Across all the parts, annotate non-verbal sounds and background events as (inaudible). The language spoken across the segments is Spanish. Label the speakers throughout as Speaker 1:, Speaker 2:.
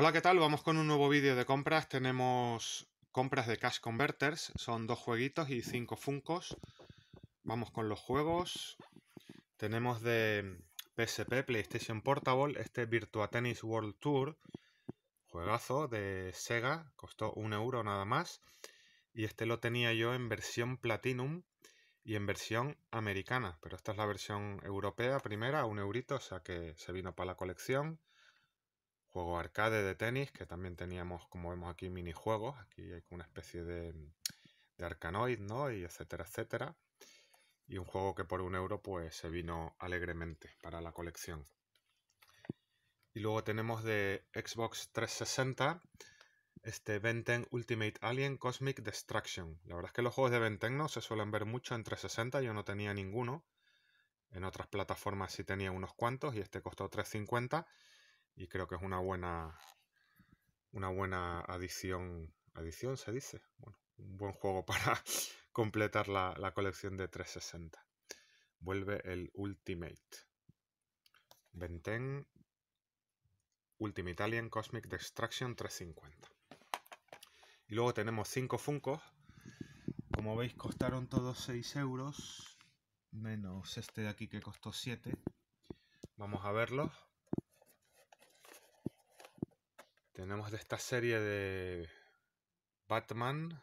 Speaker 1: Hola, ¿qué tal? Vamos con un nuevo vídeo de compras. Tenemos compras de Cash Converters. Son dos jueguitos y cinco Funcos. Vamos con los juegos. Tenemos de PSP, PlayStation Portable, este Virtua Tennis World Tour. Juegazo de Sega. Costó un euro nada más. Y este lo tenía yo en versión Platinum y en versión americana. Pero esta es la versión europea primera, un eurito, o sea que se vino para la colección juego arcade de tenis, que también teníamos, como vemos aquí, minijuegos. Aquí hay una especie de, de arcanoid, ¿no? Y etcétera, etcétera. Y un juego que por un euro, pues se vino alegremente para la colección. Y luego tenemos de Xbox 360 este Venten Ultimate Alien Cosmic Destruction. La verdad es que los juegos de Venten no se suelen ver mucho en 360, yo no tenía ninguno. En otras plataformas sí tenía unos cuantos y este costó 350 y creo que es una buena una buena adición adición se dice bueno un buen juego (laughs) para completar la, colección de 360 vuelve el Ultimate Venten Ultimate Italian Cosmic Destruction 350 y luego tenemos 5 Funcos como veis costaron todos 6 euros menos este de aquí que costó 7 vamos a verlos tenemos de esta serie de Batman,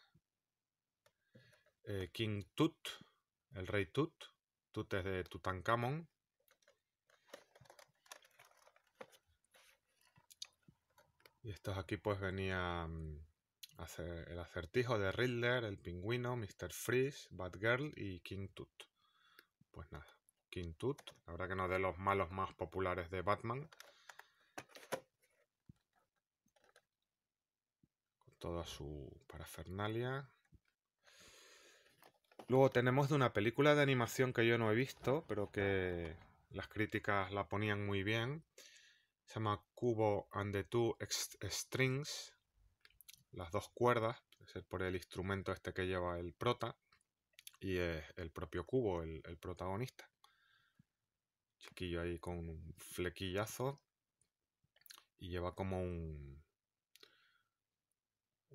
Speaker 1: eh, King Tut, el rey Tut, Tut es de Tutankamón. Y estos aquí pues venía el acertijo de Riddler, el pingüino, Mr. Freeze, Batgirl y King Tut. Pues nada, King Tut, la que no de los malos más populares de Batman. toda su parafernalia. Luego tenemos de una película de animación que yo no he visto, pero que las críticas la ponían muy bien. Se llama Cubo and the Two Strings, las dos cuerdas, es por el instrumento este que lleva el prota, y es el propio Cubo, el, el protagonista. Chiquillo ahí con un flequillazo y lleva como un,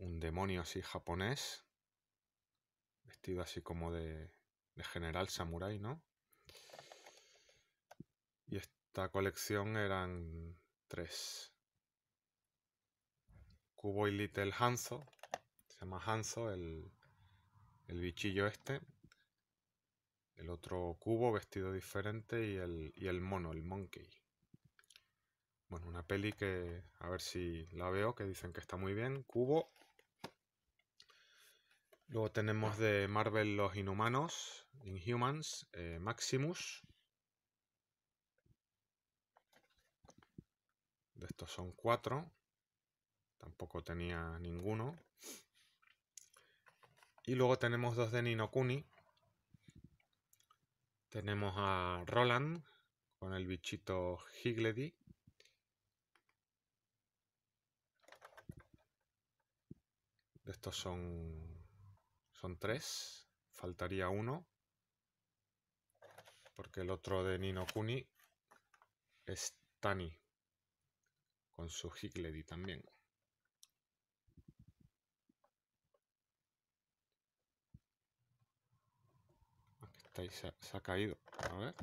Speaker 1: un demonio así japonés, vestido así como de, general samurai, ¿no? Y esta colección eran tres. Cubo y Little Hanzo, se llama Hanzo, el, bichillo este. El otro cubo vestido diferente y el, y el mono, el monkey. Bueno, una peli que a ver si la veo, que dicen que está muy bien. Cubo Luego tenemos de Marvel los Inhumanos, Inhumans, eh, Maximus. De estos son cuatro. Tampoco tenía ninguno. Y luego tenemos dos de Nino Kuni. Tenemos a Roland con el bichito Higledy. Estos son son tres. Faltaría uno. Porque el otro de Nino Kuni es Tani. Con su Higledy también. Aquí está se, se ha caído. A ver.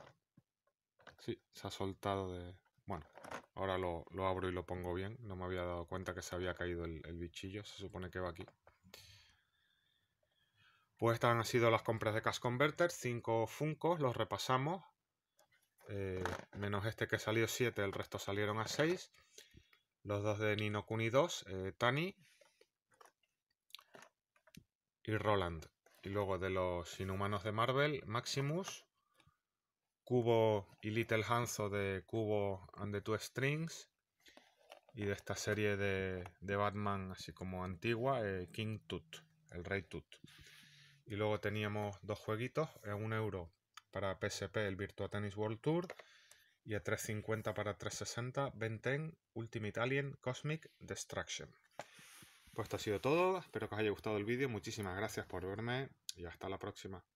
Speaker 1: Sí, se ha soltado de... Bueno, ahora lo, abro y lo pongo bien. No me había dado cuenta que se había caído el, el bichillo. Se supone que va aquí. Pues estas han sido las compras de Cash Converter, 5 Funcos, los repasamos. Eh, menos este que salió 7, el resto salieron a 6. Los dos de Nino Kuni 2, eh, Tani y Roland. Y luego de los inhumanos de Marvel, Maximus, Cubo y Little Hanzo de Cubo and the Two Strings. Y de esta serie de, Batman, así como antigua, eh, King Tut, el Rey Tut. Y luego teníamos dos jueguitos, a eh, 1 euro para PSP el Virtua Tennis World Tour y a 3.50 para 360 Venten Ultimate Alien Cosmic Destruction. Pues esto ha sido todo, espero que os haya gustado el vídeo, muchísimas gracias por verme y hasta la próxima.